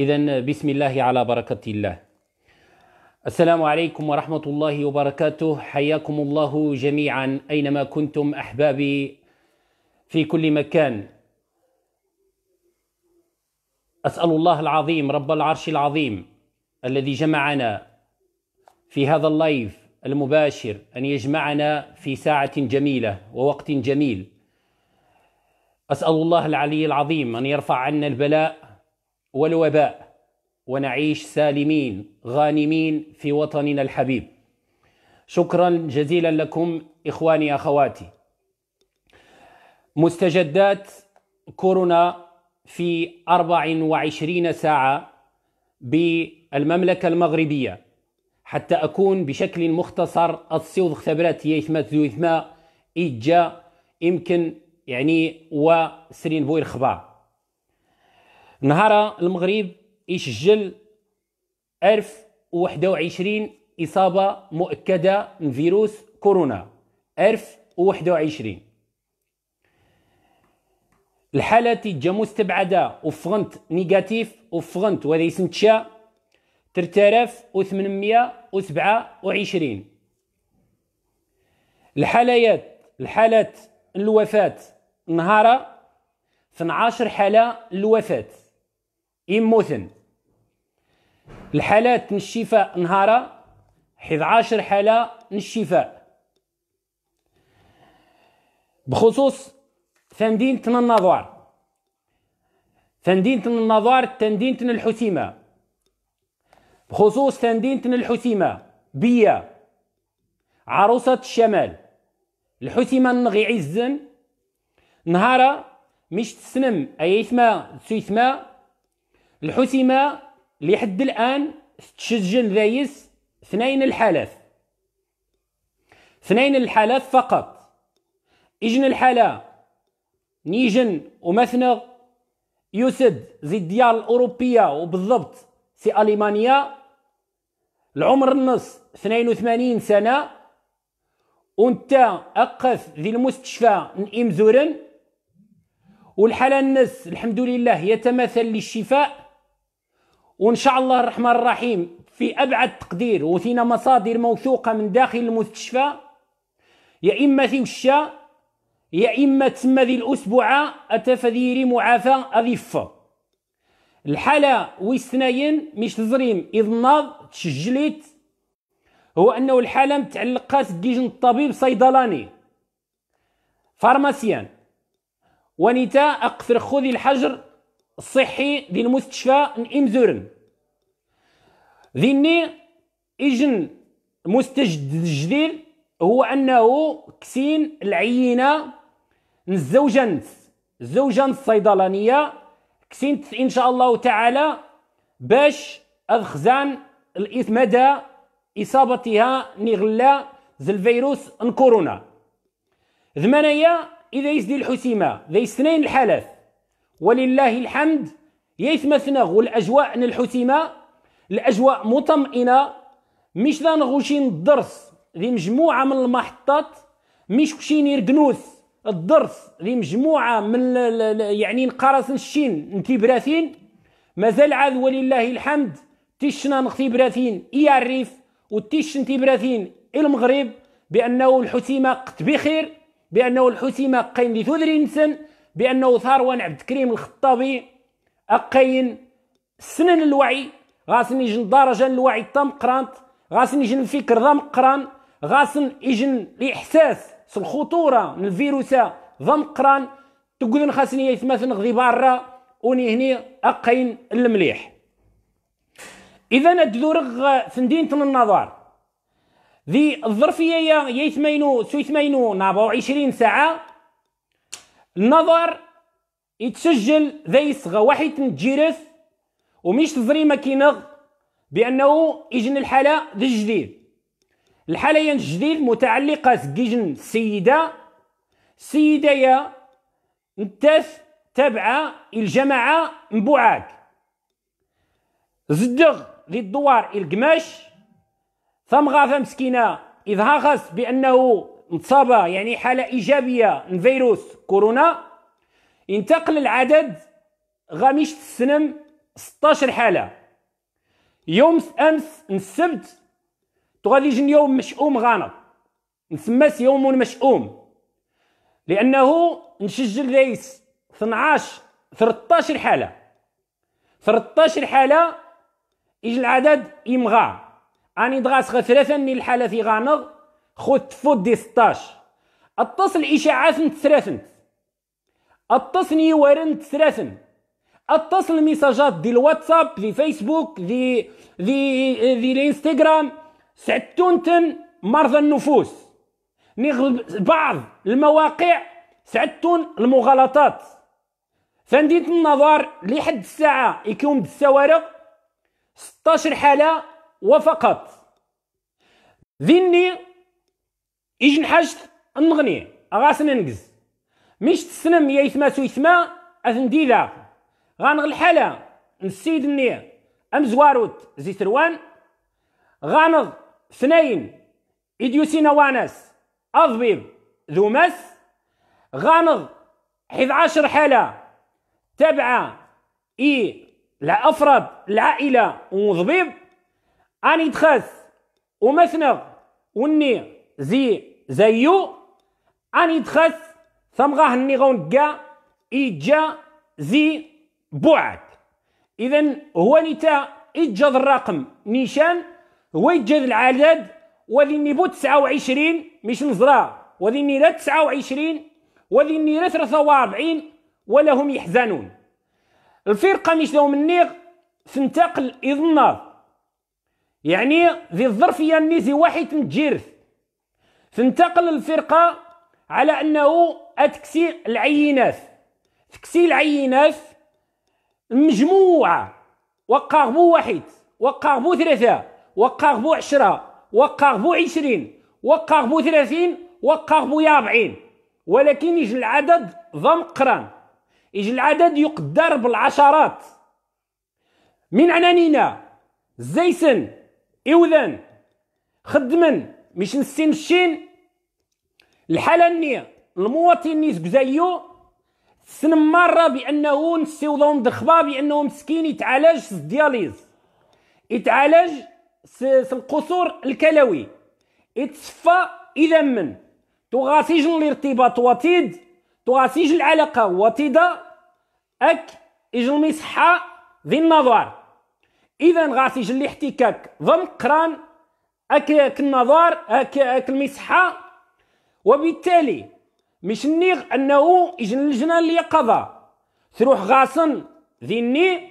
إذا بسم الله على بركة الله السلام عليكم ورحمة الله وبركاته حياكم الله جميعا أينما كنتم أحبابي في كل مكان أسأل الله العظيم رب العرش العظيم الذي جمعنا في هذا اللايف المباشر أن يجمعنا في ساعة جميلة ووقت جميل أسأل الله العلي العظيم أن يرفع عنا البلاء والوباء ونعيش سالمين غانمين في وطننا الحبيب شكرا جزيلا لكم إخواني أخواتي مستجدات كورونا في 24 ساعة بالمملكة المغربية حتى أكون بشكل مختصر الصيوض خبرات يثمة ذو إجا يمكن يعني وسرين بوير خبار نهار المغرب يسجل 1021 اصابه مؤكده من فيروس كورونا 1021 الحالة تجا مستبعده وفغنت نيجاتيف وفغنت وهذا يسنتشا 827 الحالات الحالات الوفاه نهار 12 حاله الوفاه يموتن الحالات الشفاء نهارا 11 حالة الشفاء بخصوص تن النظار تن النظار تن الحسيمة بخصوص تن الحسيمة بيا عروسة الشمال الحسيمة نغي عزن نهارا مش تسنم أي يثما سيثما الحسيمه لحد الان تسجل ذايس اثنين الحالات اثنين الحالات فقط اجن الحاله نيجن ومثنغ يسد زي الديار الاوروبيه وبالضبط في المانيا العمر النص 82 سنه وانت اقف ذي المستشفى نئيم زورن والحاله النص الحمد لله يتمثل للشفاء وان شاء الله الرحمن الرحيم في ابعد تقدير وثينا مصادر موثوقه من داخل المستشفى يا اما في وشا يا اما تسمى ذي الاسبوع اتفذيري معافى اضيفه الحاله ويستناين مش تزريم اذ ناض هو انه الحاله متعلقة ديجن الطبيب صيدلاني فارماسيان ونتا اقفر خذي الحجر الصحي ديال المستشفى امزورن ذيني إجن مستجد الجديد هو أنه كسين العينة الزوجنت الزوجنت الصيدلانية كسنت إن شاء الله تعالى باش اخزان مدى إصابتها نغلا ذا الفيروس كورونا ذمنايا إذا يسدي الحسيمة ذا اثنين الحالات ولله الحمد يثمثنغ والاجواء الحسيمة الأجواء مطمئنة مش ذا نغوشين الدرس ذي مجموعة من المحطات مش كشين يرقنوث الدرس ذي مجموعة من يعني نقرس الشين نتبراثين مازال عاد ولله الحمد تيشنا نختبراثين إيا الريف وتيش نتبراثين المغرب بأنه الحسيمة قت بخير بأنه الحسيمة قين ذي ثذرين سن بانه ثروان عبد الكريم الخطابي اقين سنن الوعي غاسن يجن درجه الوعي تام قرانت غاسن يجن الفكر ضام قران غاسن يجن الاحساس الخطوره من الفيروس ضام قران تقول خاصني يتمثل غدي برا وني هني اقين المليح اذا الدورغ في مدينه النظار ذي الظرفيه يا يتمينو سو نابو 24 ساعه النظر يتسجل ذي صغا واحد تنجيرث وميش ما كينغ بانه يجن الحاله الجديد الحاله الجديد متعلقه سكيجن السيده السيده يا نتاس تابعه الجماعه مبوعاك زدغ الدوار القماش ثم غافه مسكينه إذا هاخس بانه انصاب يعني حالة إيجابية من فيروس كورونا ينتقل العدد غاميش تسنم 16 حالة يوم أمس السبت غادي يوم مشؤوم غامض نسمس يوم مشؤوم لأنه نسجل ليس 12 13 حالة 13 حالة يجي العدد يمغى اني دغاس غثلاثة من الحالة في غانغ خطفو دي 16 اتصل إشاعات نتسراسن اتصل نيوارن تسراسن اتصل الميساجات ديال الواتساب دي فيسبوك دي دي دي الانستغرام سعدتونتن مرضى النفوس نغلب بعض المواقع سعدتون المغالطات فنديت النظر لحد الساعة يكون بالسوارق 16 حالة وفقط ذني إيش حاجت النغني غاسن ننقز مش تسنم يا يثما إثما أثندي ديلا غانغ الحالة نسيد النية أم زواروت زي تروان غانغ ثنين إديوسينا وانس أضبيب ذو مس غانغ عشر حالة تابعة إي لأفراد العائلة وضبيب أني دخاس ومثنغ وني زي زيو اني تخس غاه النيغون كا إيجا زي بعد إذا هو نتا ايجا الرقم نيشان هو ايجا العدد وذيني بو 29 مش نزرا وذيني لا 29 وذيني لا 43 ولا هم يحزنون الفرقة مش لهم النيغ تنتقل إذنا يعني ذي الظرفية النيزي واحد تنجيرث تنتقل الفرقة على أنه أتكسي العينات تكسي العينات مجموعة وقاربو واحد وقاربو ثلاثة وقاربو عشرة وقاربو عشرين وقاربو ثلاثين وقاربو يابعين ولكن يجي العدد ضم قران يجي العدد يقدر بالعشرات من عنانينا زيسن إوذن خدمن مش نسين الشين الحاله النية المواطن نيت كزايو سن مره بانه نسيوضهم دخبا بانه مسكين يتعالج سدياليز الدياليز يتعالج في القصور الكلوي يتصفى اذا من تغاسيج الارتباط وطيد تغاسيج العلاقه وطيده اك اجل صحه ذي النظر اذا غاسيج الاحتكاك ضم قران هاك النظار هاك المسحه وبالتالي مش نيغ انه يجن لجنه اليقظه تروح غاصن ذني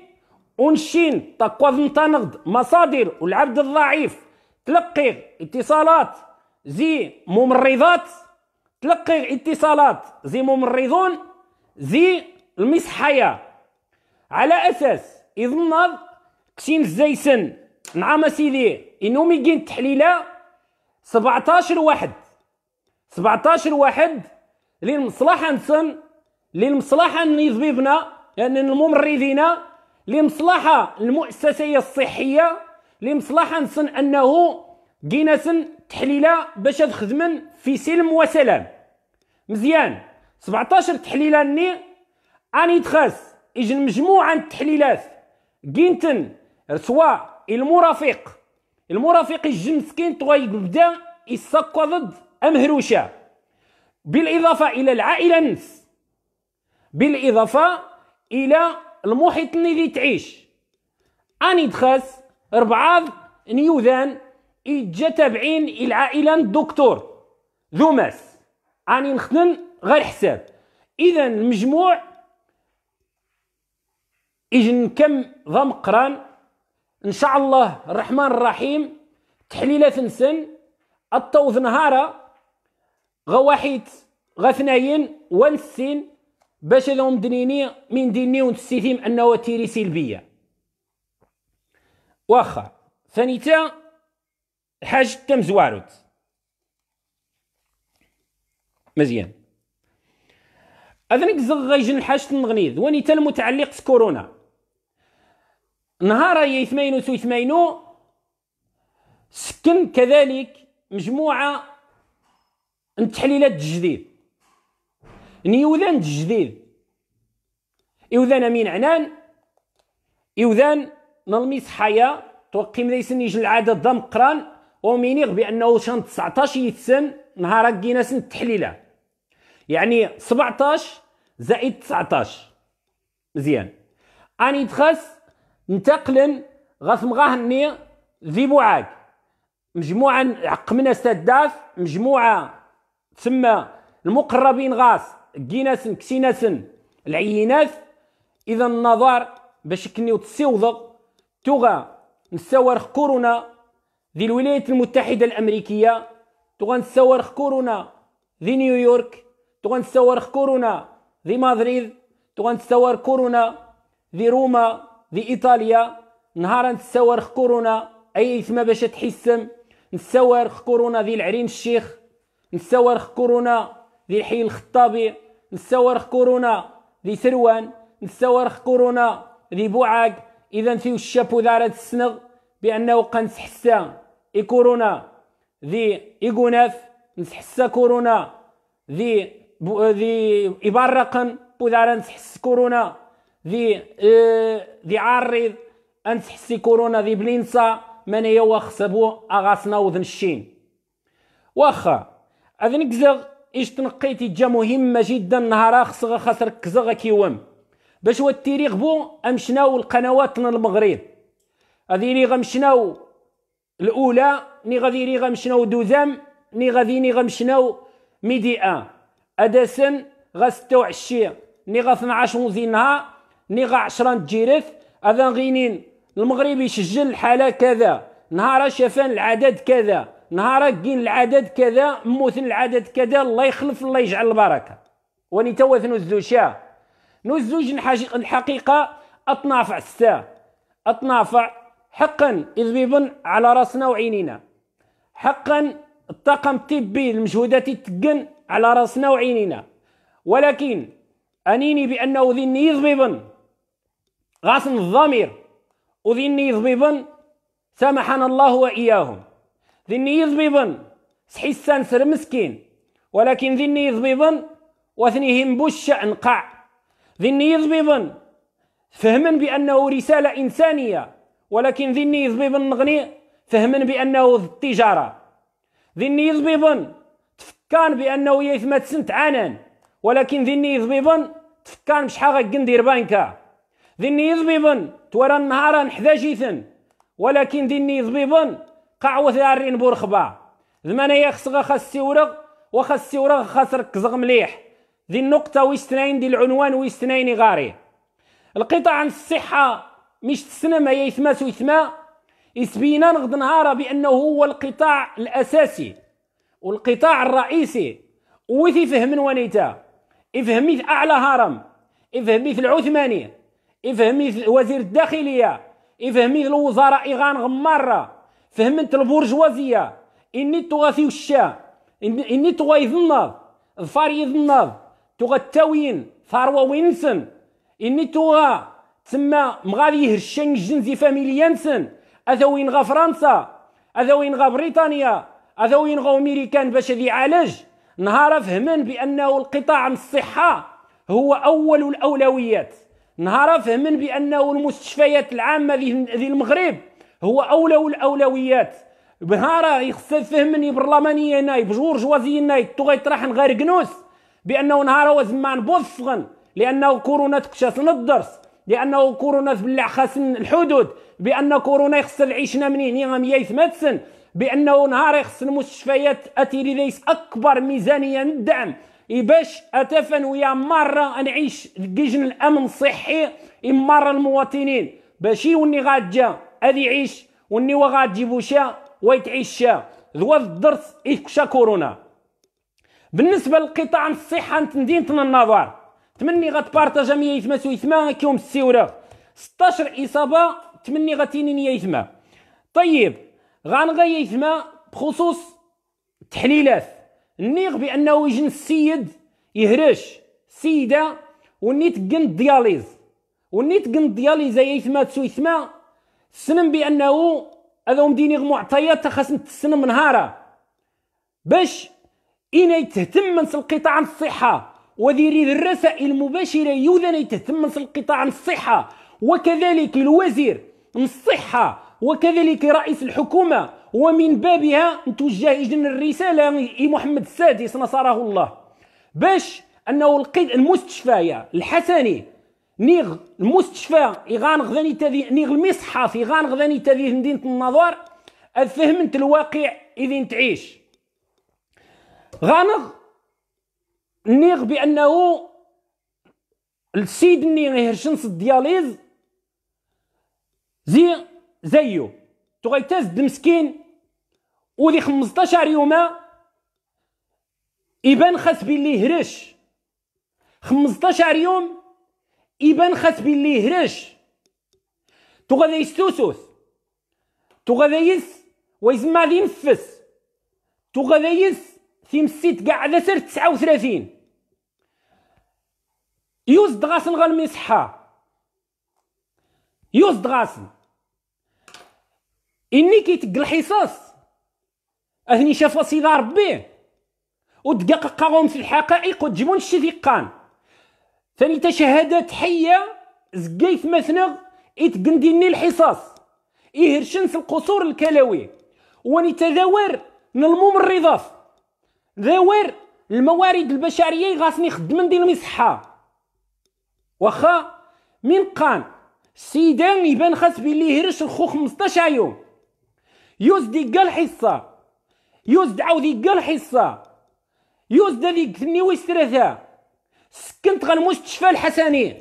ونشين تقوض تنغض مصادر والعبد الضعيف تلقي اتصالات زي ممرضات تلقي اتصالات زي ممرضون زي المسحية على أساس إذن كسين الزيسن نعم سيدي انوميكين تحليله 17 واحد 17 واحد للمصلحه نسن للمصلحه نزبيبنا يعني الممرضين لمصلحه المؤسسيه الصحيه لمصلحه نسن انه كيناسن تحليله باش تخدمن في سلم وسلام مزيان 17 تحليله ني اني تخاس اجن مجموعه التحليلات جينتن سواء المرافق المرافق الجمسكين طوا بدا يسقى ضد امهروشا بالاضافه الى العائله نفس بالاضافه الى المحيط اللي تعيش اني دخاس ربعاض نيوذان إجا تابعين العائلة الدكتور ذو ماس نخدم غير حساب إذا المجموع إجن كم ضم قران ان شاء الله الرحمن الرحيم تحليلات نسن الطوز نهارا غواحيت غثنين غا ونسين باش لهم دنيني من ديني ونسيتيم انه تيري سلبيه واخا ثانيتا حاجة تم زواروت مزيان اذنك زغيجن حاجة وني ونيتا المتعلق كورونا نهار يثمين ثمينو سكن كذلك مجموعة من تحليلات الجديد نيوذان الجديد يوذان من عنان يوذان نلميس حياة توقيم ليسن يجل العادة ضم قران ومينيغ بأنه شان 19 يتسن نهار كينا سن التحليلة يعني 17 زائد 19 مزيان أني تخس انتقلن غثمغاه ني ذي بوعاك مجموعة عقمنا داف مجموعة تسمى المقربين غاس كيناسن كسيناسن العينات إذا النظر باش كني وتسيوض توغا نسوارخ كورونا ذي الولايات المتحدة الأمريكية توغا نسوارخ كورونا ذي نيويورك توغا نسوارخ كورونا ذي مدريد توغا نسوار كورونا ذي روما ذي ايطاليا نهار نتساور كورونا اي ثما باش تحسم نتساور كورونا ذي العرين الشيخ نتساور كورونا ذي الحي الخطابي نتساور كورونا ذي سروان نتساور كورونا ذي بوعاق اذا في الشابو دارة السنغ بانه قنتحسا اي كورونا ذي ايكوناف نتحس كورونا ذي ذي ابرقن بودارة نتحس كورونا ذي اه ذي عرض انت تحسي كورونا ذي بلينسا من هي وخسبو اغاسنا وذن الشين واخا اذن كزغ ايش تنقيتي جا مهمة جدا نهار خصغ خسر كزغ كيوم باش وتيري غبو امشناو القنوات المغرب هذي لي غمشناو الاولى ني غادي لي غمشناو دوزام ني غادي ني غمشناو ميديا ادسن غستو 26 ني غا 12 ونزينها نيغا 10 تجيرف هذا غينين المغرب يسجل الحالة كذا نهار شافان العدد كذا نهار كين العدد كذا موثن العدد كذا الله يخلف الله يجعل البركة وني توث نو نزوج الحقيقة أطنافع الساعة أطنافع حقا إذبيبا على راسنا وعينينا حقا الطاقم الطبي المجهودات تتقن على راسنا وعينينا ولكن أنيني بأنه ذني يضببا غاسن الضمير وذيني يضبيبن سامحنا الله وإياهم ذيني يضبيبن سحسان سر مسكين ولكن ذيني يضبيبن وثنيهم بالشأن انقع ذيني يضبيبن فهما بأنه رسالة إنسانية ولكن ذيني يضبيبن نغني فهما بأنه التجارة ذيني يضبيبن تفكان بأنه يثمت سنت عنان ولكن ذيني يضبيبن تفكان مش حاغا قندير بانكا ذني يضبيبن تورا نهارا حذاجيثن ولكن ذني يضبيبن قعوة ثارين بورخبا ذمانا يخصغ خاص سيورغ وخاص سيورغ خاص كزغ مليح ذي النقطة ويستنين دي العنوان ويستنين غاري القطع عن الصحة مش تسنى ما يثماس ويثما يسبينا نغض نهارا بأنه هو القطاع الأساسي والقطاع الرئيسي وثي فهم ونيتا في أعلى هرم في العثمانيه افهمي وزير الداخليه افهمي الوزراء ايغان غماره فهمت البرجوازيه اني تغاثي الشاه اني تغايز الناض ظفاري الناض تغا التاوين ثروه وينسن اني تغا تسمى مغادي هرشان الجنزي فاميليانسن وين غا فرنسا هذا وين غا بريطانيا هذا وين غا امريكان باش هذي يعالج نهار فهمن بانه القطاع من الصحه هو اول الاولويات نهار فهمن بأنه المستشفيات العامة ذي المغرب هو أولى الأولويات نهار يخص فهمني برلمانية ناي بجورج وزي ناي تو غيطرحن غير كنوس بأنه نهار وزمان نبصغن لأنه كورونا تكشاس الدرس لانه كورونا تبلع خاسن الحدود بان كورونا يخص العيشنا منين يغم يثمتسن بانه نهار يخص المستشفيات اتي ليس اكبر ميزانيه للدعم باش اتفن ويا مره نعيش لجنه الامن الصحي امار المواطنين باش وني غاتجا ادي يعيش وني جيبو شا ويتعيش شا ذو الدرس إيكشا كورونا بالنسبه للقطاع الصحه نت مدينتنا النظار تمني غتبارطاجا 108 يثما كيوم السيوره 16 اصابه تمني تينين يثما طيب غاية يثما بخصوص تحليلات النيغ بانه يجن السيد يهرش السيده وني دياليز ونيت وني دياليز يا يثما تسو يثما سنم بانه هذا مديني معطيات خاص تسنم نهارا باش إنا يتهتم من القطاع الصحة وذيري الرسائل المباشرة يوذن يتهتم من القطاع الصحة وكذلك الوزير الصحة وكذلك رئيس الحكومة ومن بابها نتوجه إذا الرسالة لمحمد السادس نصره الله باش أنه القيد المستشفى يا الحسني نيغ المستشفى إغان غذاني تذي نيغ المصحف إغان غذاني تذي مدينة النظر أفهمت الواقع إذا تعيش غانغ نيغ بأنه السيد نيغ هرشنس الدياليز زي زيو تغيتاز مسكين ولي 15 يوم يبان خاص بلي هرش 15 يوم يبان خاص بلي هرش تو غادا يستوسوس تو غادا يس ويزما ذي نفس تو غادا يس تيمسيت كاع على سر 39 يوز دغاسن غنمي صحة يوز دغاسن إني كيتق الحصص اهني شافوا سيدا ربي ودقاقهم في الحقائق وتجيبون الشفيقان ثاني تشهدات حيه زقيف مثنغ اتقنديني الحصص اهرشن في القصور الكلوي واني تذاور من الممرضات ذاور الموارد البشريه غاسني خدم ندير المصحة وخا من قان السيدان يبان خاص بلي هرش الخو 15 يوم يوز ديكا الحصه يوزد عاود كاع الحصة يوزد هذيك ثنيويس ويسترثا سكنت غالمستشفى الحسني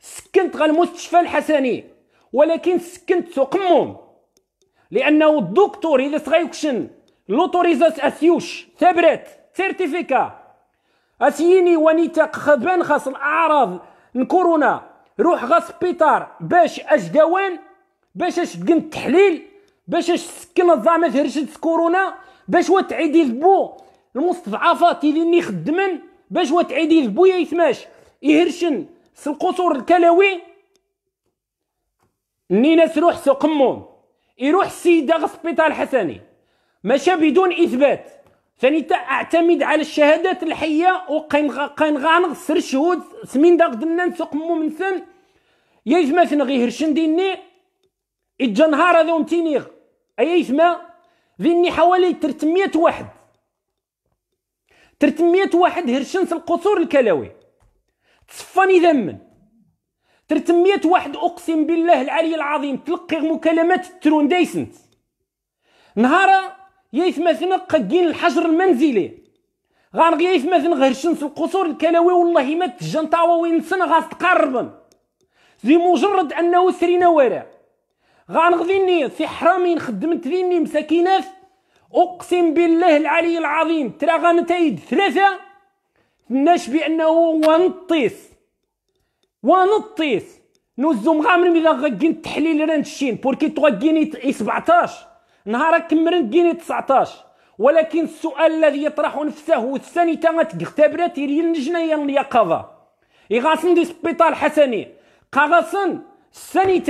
سكنت غالمستشفى الحسني ولكن سكنت قموم لأنه الدكتور إذا سغيكشن لوتوريزات أسيوش ثبرت سيرتيفيكا اسييني ونيتا خبان خاص الأعراض من كورونا روح غا سبيطار باش اش داوان باش اش تحليل التحليل باش اش تسكن الزعما هرشت كورونا باش وتعيدي البو اللي ني خدمن باش وتعيدي البو يا يثماش يهرشن القصور الكلوي ناس روح سوق قمون يروح السيده غسبيطال حسني ماشي بدون اثبات ثاني اعتمد على الشهادات الحيه وقين قين غانغ سر الشهود سمين داغ دنا نسوق مو من سن يا جماعه غير هرشن ديني الجنهار هذا ايتما ذيني حوالي 300 واحد 300 واحد هرشن في القصور الكلاوي تصفاني ذمن 300 واحد اقسم بالله العلي العظيم تلقي مكالمات الترون دايسنت نهارا يايث مثلا قاقين الحجر المنزلي غانغ مثلا غيرشن في القصور الكلاوي والله ما طاوا وين سن غاس تقربن لمجرد انه سرينا وراه النيه في حرامي خدمت فيني مساكينات اقسم بالله العلي العظيم ترى غنتايد ثلاثه ناش بانه ونطيس ونطيس نوزو مغامر ميلا غاكين التحليل الشين بوركي تغاكيني 17 نهار كمرن كيني 19 ولكن السؤال الذي يطرح نفسه الثاني تغت اللجنة الجنايه اليقظه غاسن دي سبيطار حسني قاغاسن الثاني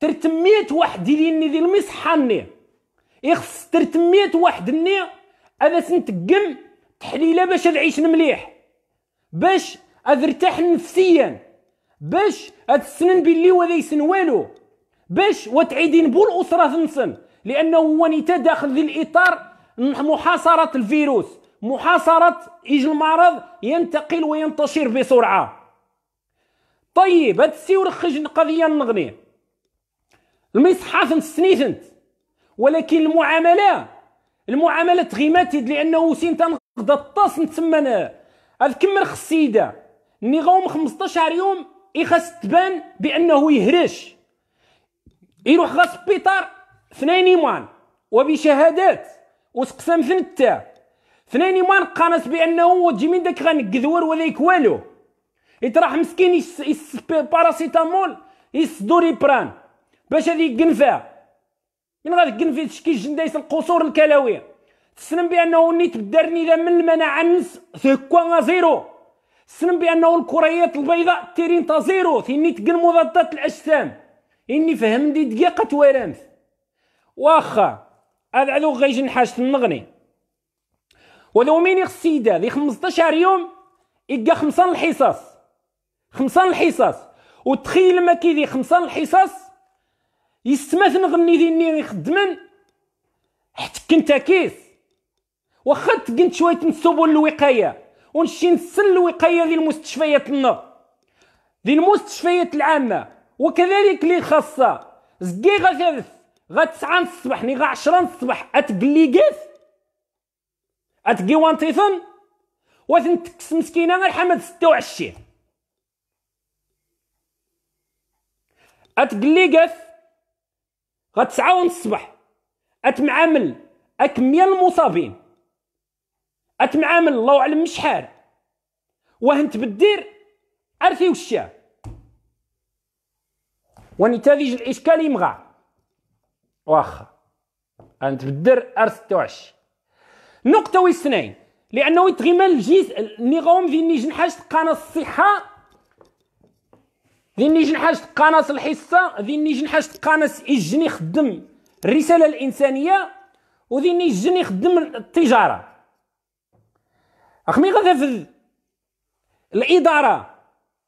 ترتميت واحد ديالي ديال المصحاني يخص ترتميت واحد ني هذا سنتقم تحليله باش نعيش مليح باش ارتاح نفسيا باش اتسنن بلي ولا يسن والو باش وتعيدين بول أسرة ثنسن لانه هو نتا داخل ذي الاطار محاصره الفيروس محاصره ايج المرض ينتقل وينتشر بسرعه طيب هاد السي ورخج قضيه النغنيه المصحف نسنيتنت ولكن المعامله المعامله تغيماتيد لانه سين تنغدا الطاس نتسمى اذكمر خصيده ني غوم 15 يوم يخس تبان بانه يهرش يروح غا سبيطار ثنين يمان وبشهادات وسقسم ثنتا ثنين يمان قانس بانه وجي من داك غنكذور ولا يكوالو يتراح مسكين يس, يس باراسيتامول يسدور يبران باش هذه القنفه من غير القنفه تشكي جندايس القصور الكلاوي تسلم بانه نيت بدرني لا من المناعه نس سكوا زيرو تسلم بانه الكريات البيضاء تيرين تا زيرو ثيني تقن مضادات الاجسام اني فهم دي دقيقه توارمت واخا هذا عدو غيجن حاجه النغني ولو مين السيدة ذي 15 يوم يلقى خمسة الحصص خمسة الحصص وتخيل ما كيدي خمسان خمسة الحصص يستمثن غني النير يخدمن حتى كنت كيس واخا تقنت شويه نسوبوا للوقايه ونشي نسل الوقايه ديال المستشفيات لنا ديال المستشفيات العامه وكذلك لي خاصه زكي ثالث غا تسعه الصباح ني غا عشره الصباح اتقلي كاس اتقي وانتيثن وثنتكس مسكينه غير حمد 26 اتقلي كاس غا الصبح ونص اتمعامل اكمية المصابين اتمعامل الله اعلم شحال وهنت بالدير عرفي وشا ونتاذج الاشكال يمغى واخا انت بالدر ار 26 نقطه ويسنين لانه يتغمل الجيس النظام في نيجن حاجه قناه الصحه نيجي جنحاج قناص الحصة نيجي جنحاج قناص إجن يخدم الرسالة الإنسانية وذني جن يخدم التجارة أخمي غدا في الإدارة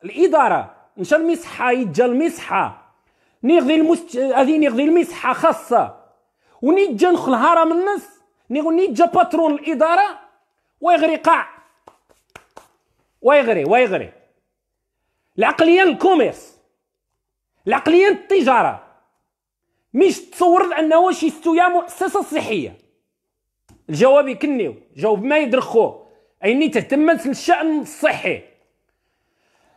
الإدارة نشا المصحة يتجا المصحة نيغذي المست هذه نيغذي المصحة خاصة ونيجا نخل هرم الناس نيغو نيجا باترون الإدارة ويغري قاع ويغري ويغري العقليه الكوميرس العقليه التجاره مش تصور انه شي ستويا مؤسسه صحيه الجواب يكنيو جاوب ما يدرخو اني تهتمت للشان الصحي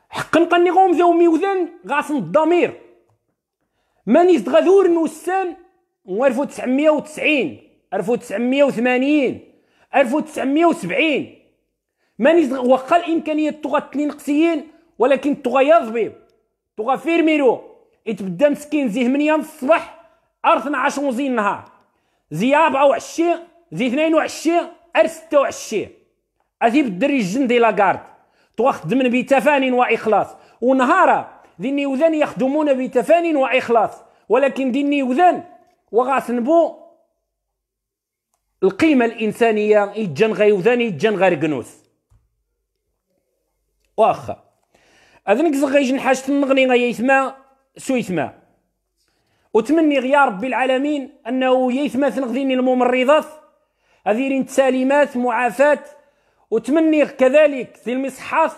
حقا قني غوم زومي وذن غاصن الضمير ماني غادور نوسان و 1990 1980 1970 ماني واخا الامكانيات تغطي نقصيين ولكن تغا يضبيب تغا فيرميرو يتبدا مسكين زي 8 الصباح ار 12 ونص النهار زي 24 زي 22 ار 26 اثيب الدري الجندي لاكارد تغا خدمن بتفان واخلاص ونهارا ديني وذان يخدمون بتفان واخلاص ولكن ديني وذان وغاسنبو القيمه الانسانيه يتجن غيوذان يتجن غير واخا اذنك زغيجن حاجة النغني سو يثما وتمني يا ربي العالمين انه يثما ثنغذيني الممرضات هذين تساليمات معافاة وتمني كذلك في المصحات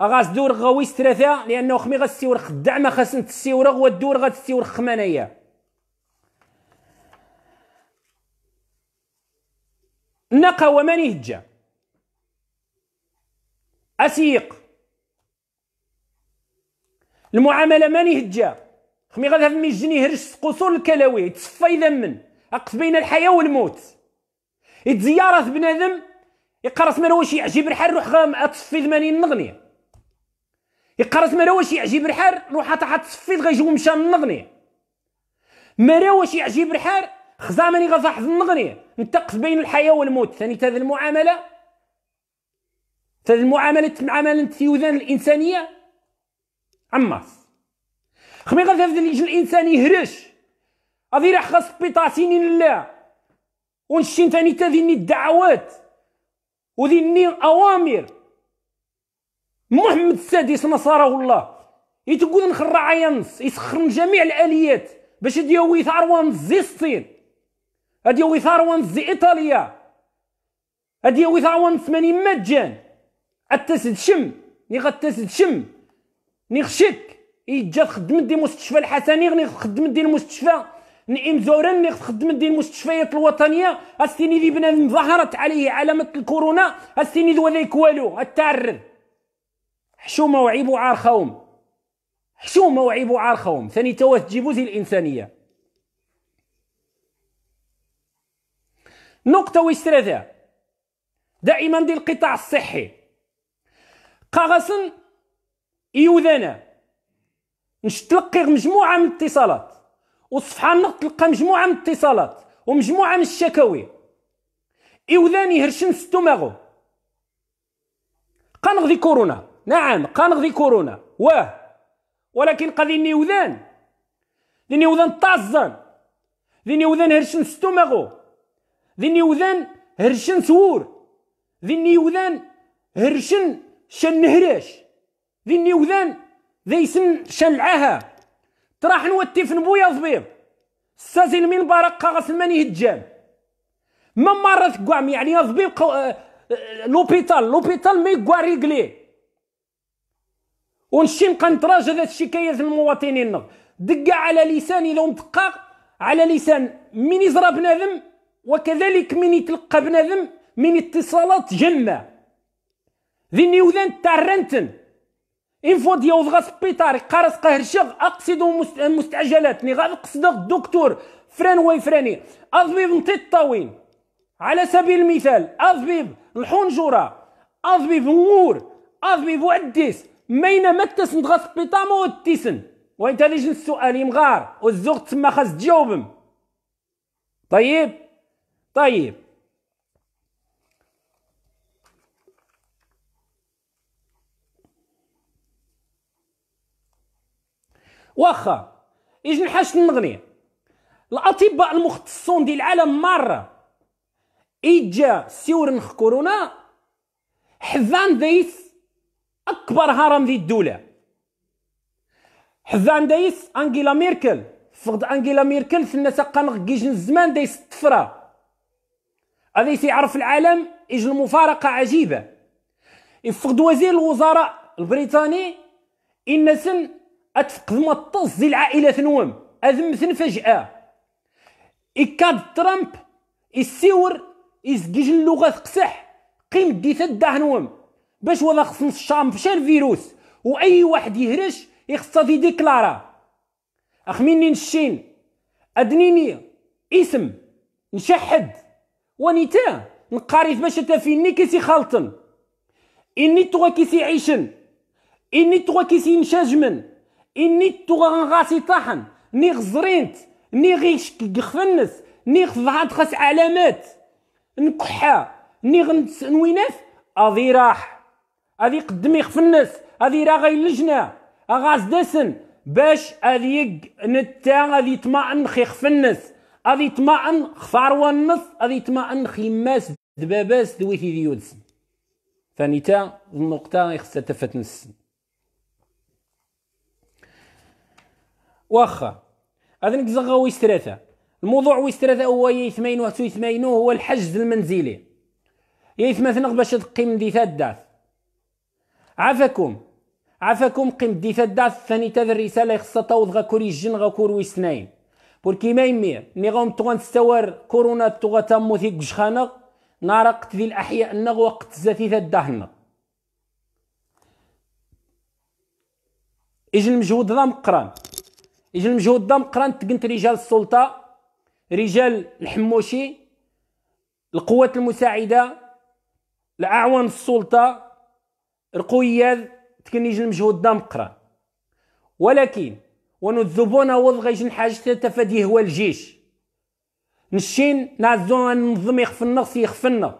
اغاز دور غوي ثلاثة لأنه خمي غاستيور خدع ما خاص تسيورغ والدور غاتستيور خمانية نقا ومن هجا أسيق المعامله ماني هجا خمي غادا في ميجني يهرش في قصور الكلاوي يتصفى يذمن اقف بين الحياه والموت يتزيارة بنادم يقرس ما واش يعجب الحال روح غام تصفي 80 النغنية يقرس ما واش يعجب الحال روح حتى تصفي غيجو مشى النغنية ما واش يعجب الحال خزامني ماني غصح النغنيه نتقف بين الحياه والموت ثاني تاذ المعامله تاذ المعامله معامله الانسانيه عماص خميقه ثلاثه يجي الانسان يهرش هذه راه خاص بيطاسيني لا ونشين ثاني تاذيني الدعوات وذيني اوامر محمد السادس نصره الله يتقول نخرع ينص يسخر من جميع الاليات باش يديوي ثروان زي الصين ويثار ثروان زي ايطاليا ويثار ثروان ثمانين مجان التسد شم اللي غتسد شم نخشك يجا تخدم دي مستشفى الحسني غني تخدم دي المستشفى نعيم زورن اللي تخدم دي المستشفيات الوطنيه السيني اللي بنادم ظهرت عليه علامه الكورونا السيني ذو ذيك والو التعرض حشومه وعار عارخهم حشومه وعار خاوم ثاني توا تجيبو زي الانسانيه نقطه ويسترذا دائما ديال القطاع الصحي قاغسن يوذانا نتلقي مجموعه من الاتصالات وسبحان النقط تلقى مجموعه من الاتصالات ومجموعه من الشكاوي يوذاني هرشن ستوماغو قنغذي كورونا نعم قنغذي كورونا واه ولكن قضي نيوذان ذي نيوذان طازان ذي نيوذان هرشن ستوماغو ذي نيوذان هرشن سور ذي نيوذان هرشن شنهراش ذي نيوذان سن شلعها تراح نوتي في نبويا ضبيب سازي من بارك قاغس الماني هجام ما مرت قوام يعني ضبيب قو... آه، آه، لوبيتال لوبيتال مي كواري كلي ونشي نبقى نتراجع ذات الشكاية المواطنين دقة على لساني لو متقاق على لسان من يزرى بنادم وكذلك من يتلقى بنادم من اتصالات جنة ذي نيوذان تاع إن انفو ديوز غاسبيطار قرص شغ اقصد مستعجلات ني غنقصد الدكتور فران واي فراني اضبيب نطيط طاوين على سبيل المثال اضبيب الحنجره اضبيب نور اضبيب وعديس ماينا ما تسن سبيطار ما وتيسن وانتليجن السؤال يمغار والزوغ تما خاص تجاوبهم طيب طيب واخا يجي نحاش المغني الاطباء المختصون ديال العالم مره اجا نخ كورونا حذان دايس اكبر هرم ذي الدوله حذان دايس انجيلا ميركل فقد انجيلا ميركل في الناس قنغ كيجن زمان دايس الطفره هذا يعرف العالم إج المفارقه عجيبه يفقد وزير الوزراء البريطاني إن سن ما طز ديال العائله ثنوم اذمثن فجاه إكاد ترامب السور يزكيج اللغه تقسح قيم ديتا الداه نوم باش ولا خصنا الشام بشان فيروس واي واحد يهرش يخصها في ديكلارا اخ منين ادنيني اسم نشحد ونيتا نقاريف باش تافيني كيسي خالطن اني توا كيسي عيشن اني توا كيسي نشاجمن إني تغان غاسي طاحن ني غزرينت ني غيشك غفنس ني غفعاد خاس علامات نكحا ني غنس نويناس أذي راح أذي قدمي يخفنس أذي راغي اللجنة لجنة أغاز دسن باش أذي نتا أذي طمعن خي خفنس أذي طمعن خفار النص أذي طمعن خيماس دباباس دويتي ديودسن فنتا النقطة يخسر تفتنس واخا غادي نتزغى ويستراثا الموضوع ويستراثا هو يثمين يثمينو هو الحجز المنزلي يثمثنغ باش تقيم دي الداث عافاكم عافاكم قيم دي الداث ثاني تاذ الرسالة يخصها توض غا كوري الجن غا كور ويسنين بوركي ما يمي ني غوم تغان تستوار كورونا تغا تامو ثيك جخانغ نارقت ذي الأحياء النغ وقت زثيثا الدهنغ إجن مجهود ذا مقران يجي المجهود دام قران تقنت رجال السلطة رجال الحموشي القوات المساعدة الأعوان السلطة القياد تكن يجي المجهود دام قران ولكن ونذبون وضغ يجي حاجة تتفادي هو الجيش نشين نعزو ننظم يخفن نقص يخفن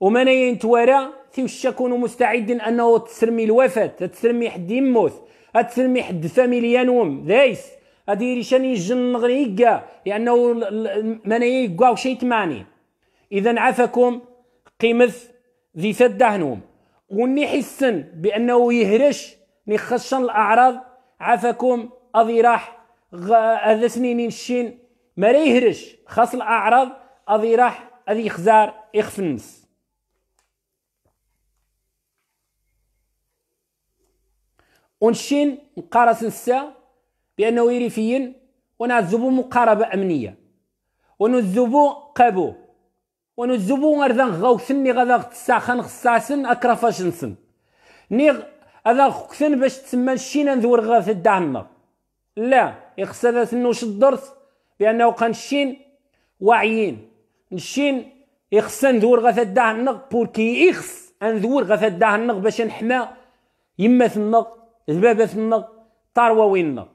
ومن ينتورى تيوشا كونوا مستعدين انه تسرمي الوفاة تسرمي حد يموت اتسلمي حد فاميليا نوم دايس اديري شاني جن نغري يقا لانه منايا يقا وشي تماني اذا عفاكم قيمث ذي سده نوم وني حسن بانه يهرش نخشن الاعراض عفاكم اضي راح هذا سنين الشين ما يهرش خاص الاعراض اضي راح اذي يخزار يخفنس ونشين مقارس نسا بأنه يريفيين ونعذبو مقاربة أمنية ونذبو قابو ونذبو أرذان نيغ أذاغ تساخن خصاصن أكرفاش نسن نيغ هذا خكثن باش تسمى الشين نذور غاث الدعمة لا يخسد نوش الدرس بأنه قان الشين واعيين الشين يخص ندور غاث الدهنغ بوركي يخص ندور غاث الدهنغ باش نحما يما ثمغ زبابه تما طاروا ويننا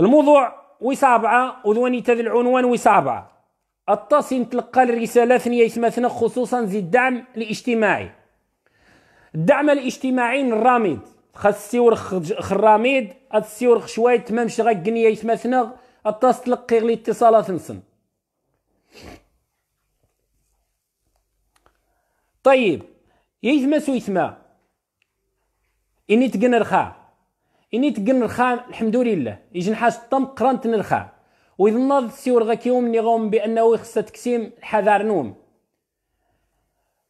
الموضوع وسابعة وذواني تذ العنوان وسابعة التصين تلقى الرسالة ثنية ثمثنة خصوصا زي الدعم الاجتماعي الدعم الاجتماعي الراميد خاص السيور خراميد هاد السيور شوية تمامش غا قنية يتماثنا التص تلقي غلي اتصالات نسن طيب يتماس يسمع اني تقن رخا اني تقن رخا الحمد لله يجي نحاس الطم قرانت نرخا واذا ناض سيور غاك نغوم بانه خصها تكسيم الحذار نوم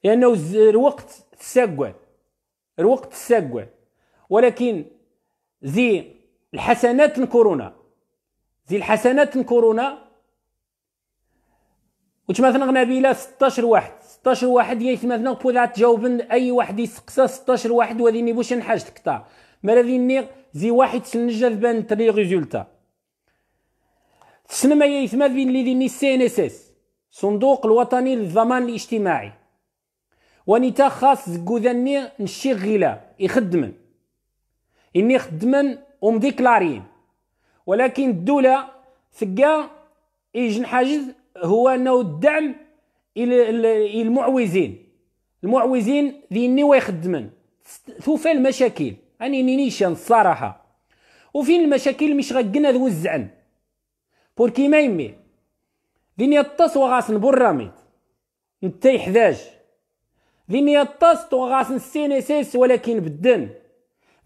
لانه يعني الوقت تساقوا الوقت تساقوا ولكن زي الحسنات الكورونا زي الحسنات الكورونا مثلا قنابيله 16 واحد 16 واحد هي مثلا بوذا تجاوب اي واحد يسقسى 16 واحد وهذه ني بوش نحاج تكتا مالا ذيني زي واحد سنجا بان تري ريزولتا تسنم يا يثمات بين لي ذيني سي ان اس اس صندوق الوطني للضمان الاجتماعي ونتا خاص زكوذاني نشي غيلا يخدمن اني خدمن ومديكلارين ولكن الدولة ثقا يجن حاجز هو انه الدعم المعوزين المعوزين نيوا يخدمن ثوفا المشاكل اني نينيشان الصراحه وفين المشاكل مش غقنا ذو الزعن بور كيما يمي ذين يطاس وغاسن براميت انت يحداج ذين يطاس وغاس السينيسيس ولكن بدن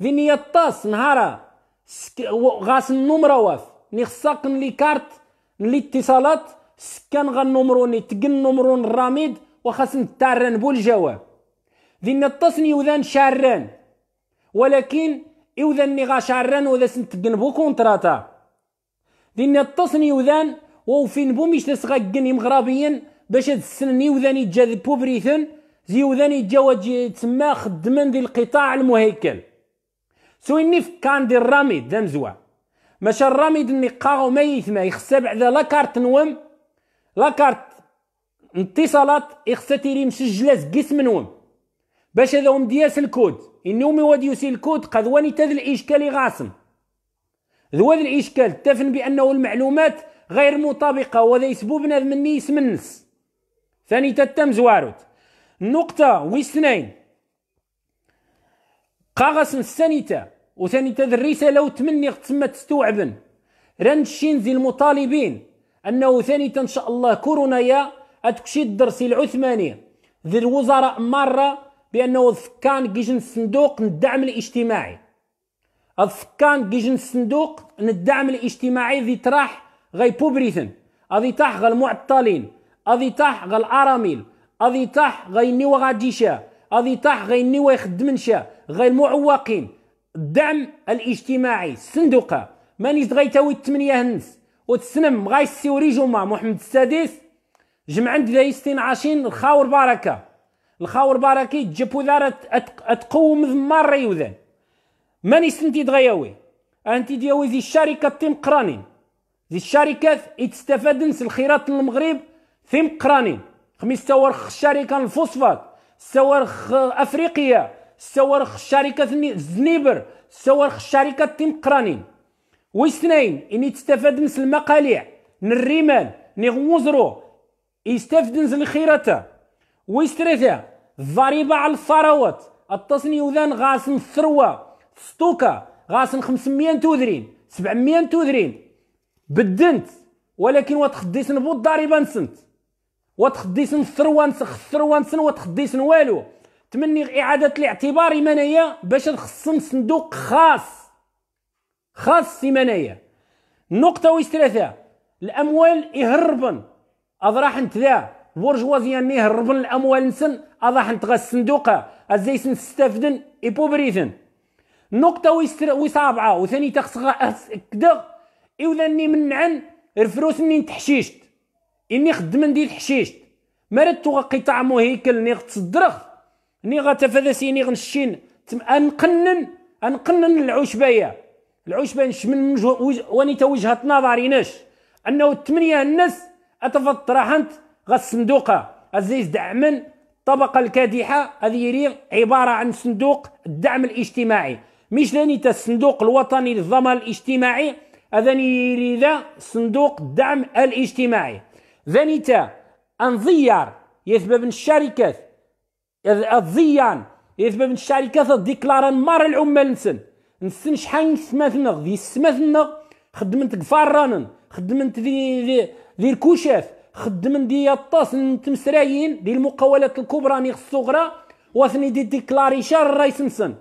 ذين يطاس نهارا سك... غاس النمرة واف نخصق لي كارت لي اتصالات سكان غنمروني تقن نمرون الراميد وخاصن تارن بو الجواب ذين التصني وذان شاران ولكن إوذان نغا شارن وذا سنتقن بو كونتراتا ذين التصني وذان ووفين بو مش قن مغربيا باش هاد السنن يوذان يتجاذب بو بريثن وذان يتجاوج تما خدمن ذي القطاع المهيكل سويني فكان دي الراميد ذا مزوان ماشا الراميد اللي قاغو ما يثما يخسب على لاكارت نوم لاكارت اتصالات اخستيري مسجله قسم نوم باش هذا هم دياس الكود النومي واد يوسي الكود قد واني تذ الاشكال غاسم ذو هذا الاشكال تفن بانه المعلومات غير مطابقه وهذا يسببنا مني يسمنس ثاني تتم زواروت نقطة ويسنين قاغس السنيتا وثاني تذ الرسالة وتمني تسمى تستوعبن رنشين ذي المطالبين انه ثاني ان شاء الله كورونايا اتكشي الدرس العثمانيه ذي الوزراء مره بانه كان كيجن الصندوق الدعم الاجتماعي كان كيجن الصندوق الدعم الاجتماعي ذي تراح غي بوبريثن اذي طاح غا المعطلين اذي طاح غا الارامل اذي طاح غي نيو غاديشا اذي طاح غي نيو يخدمنشا غي المعوقين الدعم الاجتماعي الصندوق مانيش غيتاوي الثمانيه هنس وتسنم غاي السيوري جمعة محمد السادس جمع عند دايستين عاشين الخاور باركة الخاور بركي تجبو دار تقوم ذمار ريوذان ماني سنتي دغياوي انتي دياوي ذي الشركة تيم قرانين ذي الشركات تستفادن الخيرات المغرب تيم قرانين خميس توارخ الشركة الفوسفات سوارخ افريقيا سوارخ الشركة الزنيبر سوارخ الشركة تيم قرانين واثنين إني تستفاد من المقاليع من نريمان نغوزرو يستفاد من الخيرة ويسترثة الضريبة على الثروات التصني وذان غاسن الثروة ستوكا غاسن 500 تودرين 700 تودرين بدنت ولكن وتخديس نبو الضريبة نسنت وتخديس الثروة نسن الثروة نسن وتخديس والو تمني إعادة الاعتبار منايا باش نخصم صندوق خاص خاص سيمانيه نقطه ويسترثا الاموال يهربن اضراح نتذا البرجوازيان يهربن الاموال نسن اضاح نتغا الصندوق ازاي سنستافدن ايبوبريثن نقطه ويستر وسابعه وثاني تخصغ كدغ ولا من عن الفلوس ني تحشيشت اني خدم دي تحشيشت مرت قطاع مهيكل ني غتصدرخ ني غتفادسي ني غنشين انقنن انقنن العشبيه العشبه نشمل من وجه ونيتا وجهه نظري ناش انه الثمانيه الناس اتفض طرحنت غا الصندوقه ازيز دعمن الطبقه الكادحه هذه يري عباره عن صندوق الدعم الاجتماعي مش لانيتا الصندوق الوطني للضمان الاجتماعي اذني ريدا صندوق الدعم الاجتماعي ذنيتا انظيار يسبب الشركات الضيان يسبب الشركات الديكلاران مار العمال نسن نسن شحال من سماتنا دي خدمت خدمنت قفرانن خدمت ذي ذي ذي الكوشاف خدمت دي الطاس تمسرايين دي المقاولات الكبرى نيغ الصغرى واثني دي ديكلاري شار الرئيس نسن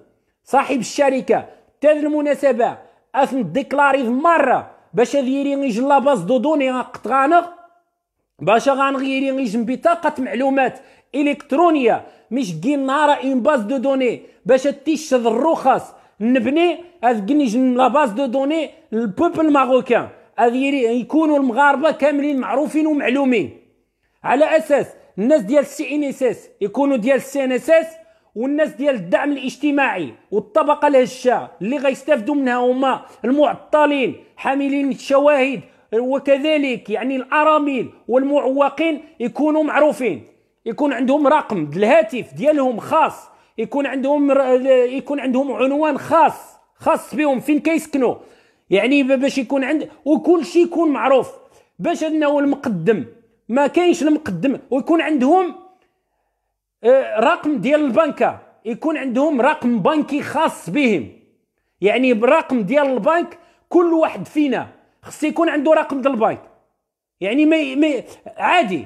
صاحب الشركه تا المناسبه اثن ديكلاري مره باش ديري يجلا باز دودوني قطغانغ باش غانغيري نجم بطاقه معلومات الكترونيه مش كي نهار اون باز دودوني باش تيشد الرخص نبني اذكنيش لا باز دو دوني البوبل ماروكان هذ يكونوا المغاربه كاملين معروفين ومعلومين على اساس الناس ديال السي ان اس اس يكونوا ديال السي ان اس اس والناس ديال الدعم الاجتماعي والطبقه الهشه اللي غيستافدوا منها هما المعطلين حاملين الشواهد وكذلك يعني الارامل والمعوقين يكونوا معروفين يكون عندهم رقم الهاتف ديالهم خاص يكون عندهم يكون عندهم عنوان خاص خاص بهم فين كيسكنوا يعني باش يكون عند وكل شيء يكون معروف باش انه المقدم ما كاينش المقدم ويكون عندهم آه، رقم ديال البنكه يكون عندهم رقم بنكي خاص بهم يعني برقم ديال البنك كل واحد فينا خص يكون عنده رقم ديال البنك يعني ما عادي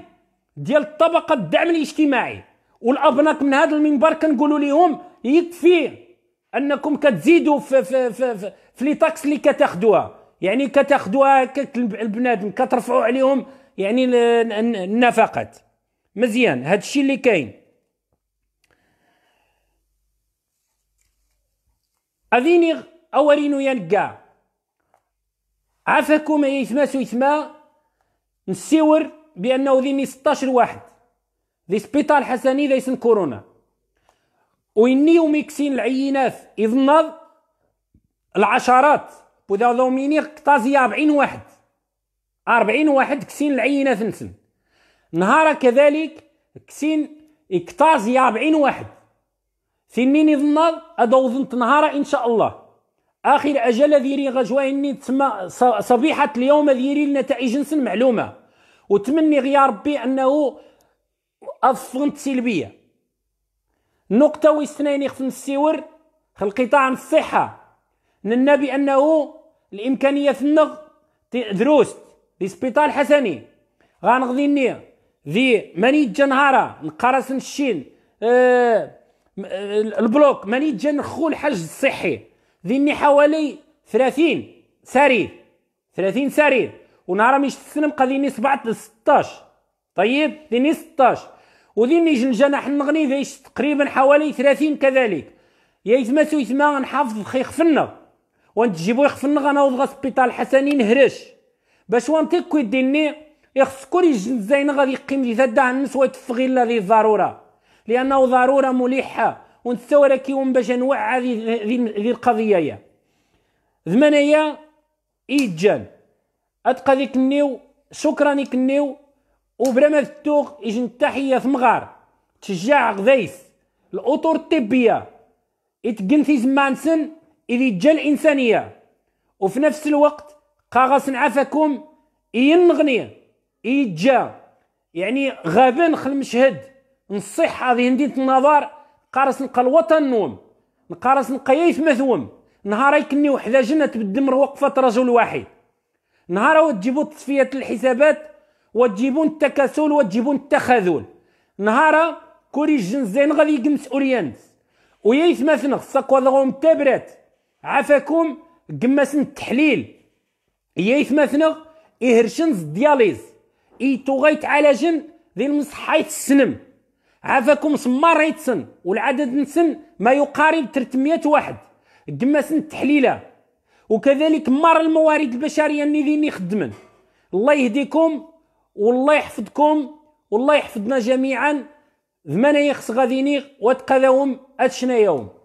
ديال الطبقه الدعم الاجتماعي والابناك من هذا المنبر كنقولوا لهم يكفي انكم كتزيدوا في في في, في, في لي تاكس اللي كتاخذوها يعني كتاخذوها البنادم كترفعوا عليهم يعني النفقات مزيان هذا الشيء اللي كاين اذيني اورينو ينكا عافاكم يسمى سويسما نسيور بانه ذي 16 واحد لي سبيطار حسني ليسن كورونا ويني وميكسين العينات إذ العشرات بودا دوميني قطازي 40 واحد 40 واحد كسين العينات نسن نهار كذلك كسين اكتازي 40 واحد سنين يظن أدوظن نهار إن شاء الله آخر أجل ذيري غجواني تسمى صبيحة اليوم ذيري النتائج نسن معلومة وتمني غيا ربي أنه الظن السلبيه نقطه واثنين في السور القطاع الصحه ننا بانه الامكانيه النغ دروس لسبيطال حسني غنغذي النية ذي ماني جنهارة نقرس الشين أه, آه، البلوك ماني نخو الحج الصحي ني حوالي 30 سرير 30 سرير ونهار مش تسلم قديني 7 16 طيب ديني 16 وذين نيجي الجناح النغني فيش تقريبا حوالي ثلاثين كذلك يا سو يتما نحافظ خي خفنا ونتجيبو يخفنا غنوض غا حسني نهرش باش كوي يديني يخص كل يجن زين غادي يقيم لي النسوة تفغي لا هذه الضروره لانه ضروره ملحه ونتساور كيوم باش نوعى هذه القضيه يا ثمانيه ايجان اتقى ذيك النيو شكرا النيو وبلا ما تتوق يجن التحيه ثمغار تشجع غذيس الاطر الطبيه يتقن في زمانسن إذ جا الانسانيه وفي نفس الوقت قاغس نعافاكم ينغني يجا يعني غابن خل المشهد نصيح هذه نديت النظر قارس نقى الوطن نوم نقارس نقيايف مثوم نهار يكني وحدة جنة تبدل وقفة رجل واحد نهار تجيبو تصفية الحسابات وتجيبون التكاسل وتجيبون التخاذل نهارا كوري الجنزين غادي يقمس اوريانس ويا يثمثن خصك وضغهم تابرات عافاكم قمسن التحليل يا يثمثن يهرشن الدياليز ايتو غيتعالجن ذي المصحيت السنم عافاكم سمار يتسن والعدد نسن ما يقارب 300 واحد قمسن التحليله وكذلك مار الموارد البشريه اللي ذين يخدمن الله يهديكم والله يحفظكم والله يحفظنا جميعا ذمانا يخص غادي نيغ واتقذاوم اتشنا يوم